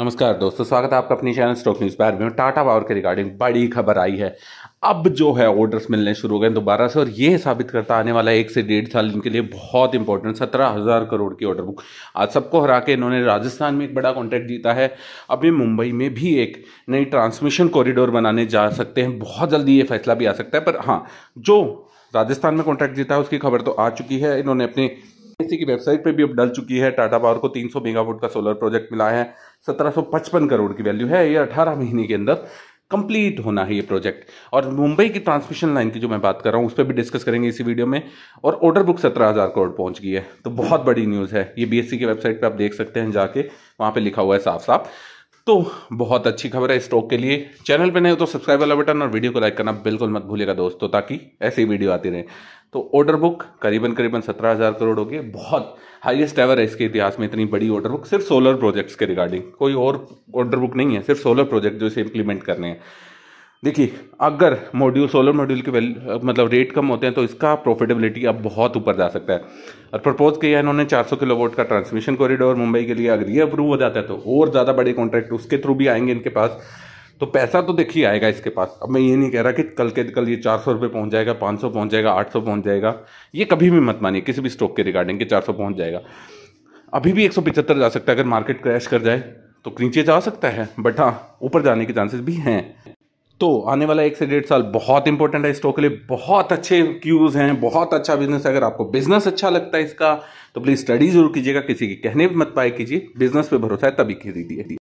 नमस्कार दोस्तों स्वागत है आपका अपनी चैनल स्टॉक न्यूज़ पैर में टाटा पावर के रिगार्डिंग बड़ी खबर आई है अब जो है ऑर्डर्स मिलने शुरू हो गए दोबारा से और ये साबित करता आने वाला एक से डेढ़ साल इनके लिए बहुत इंपॉर्टेंट सत्रह हज़ार करोड़ की ऑर्डर बुक आज सबको हरा के इन्होंने राजस्थान में एक बड़ा कॉन्ट्रैक्ट जीता है अभी मुंबई में भी एक नई ट्रांसमिशन कॉरिडोर बनाने जा सकते हैं बहुत जल्दी ये फैसला भी आ सकता है पर हाँ जो राजस्थान में कॉन्ट्रैक्ट जीता है उसकी खबर तो आ चुकी है इन्होंने अपने की वेबसाइट पर भी अब डल चुकी है टाटा पावर को 300 मेगावाट का सोलर प्रोजेक्ट मिला है 1755 करोड़ की वैल्यू है ये 18 महीने के अंदर कंप्लीट होना है ये प्रोजेक्ट और मुंबई की ट्रांसमिशन लाइन की जो मैं बात कर रहा हूँ उस पर भी डिस्कस करेंगे इसी वीडियो में और ऑर्डर बुक सत्रह हज़ार करोड़ पहुँच गई है तो बहुत बड़ी न्यूज़ है ये बीएससी e की वेबसाइट पर आप देख सकते हैं जाके वहाँ पर लिखा हुआ है साफ साफ तो बहुत अच्छी खबर है स्टॉक के लिए चैनल पर नहीं हो तो सब्सक्राइब वाला बटन और वीडियो को लाइक करना बिल्कुल मत भूलेगा दोस्तों ताकि ऐसी वीडियो आती रहे तो ऑर्डर बुक करीबन करीबन सत्रह हज़ार करोड़ होगी बहुत हाईएस्ट एवर है इसके इतिहास में इतनी बड़ी ऑर्डर बुक सिर्फ सोलर प्रोजेक्ट्स के रिगार्डिंग कोई और ऑर्डर बुक नहीं है सिर्फ सोलर प्रोजेक्ट जो इसे इम्प्लीमेंट करने हैं देखिए अगर मॉड्यूल सोलर मॉड्यूल के वैल्यू मतलब रेट कम होते हैं तो इसका प्रॉफिटेबिलिटी अब बहुत ऊपर जा सकता है और प्रपोज किया है इन्होंने 400 किलोवाट का ट्रांसमिशन कॉरिडोर मुंबई के लिए अगर ये अप्रूव हो जाता है तो और ज़्यादा बड़े कॉन्ट्रैक्ट उसके थ्रू भी आएंगे इनके पास तो पैसा तो देखिए आएगा इसके पास अब मैं ये नहीं कह रहा कि कल के कल ये चार सौ रुपये पहुँच जाएगा पाँच सौ पहुँच जाएगा आठ सौ पहुँच जाएगा ये कभी भी मत मानिए किसी भी स्टॉक के रिगार्डिंग के चार सौ पहुँच जाएगा अभी भी एक सौ पिचहत्तर जा सकता है अगर मार्केट क्रैश कर जाए तो नीचे जा सकता है बट हाँ ऊपर जाने के चांसेस भी हैं तो आने वाला एक से डेढ़ साल बहुत इंपॉर्टेंट है स्टॉक के लिए बहुत अच्छे क्यूज़ हैं बहुत अच्छा बिजनेस है अगर आपको बिजनेस अच्छा लगता है इसका तो प्लीज़ स्टडी जरूर कीजिएगा किसी के कहने भी मत पाए कीजिए बिजनेस पे भरोसा है तभी खरीदिए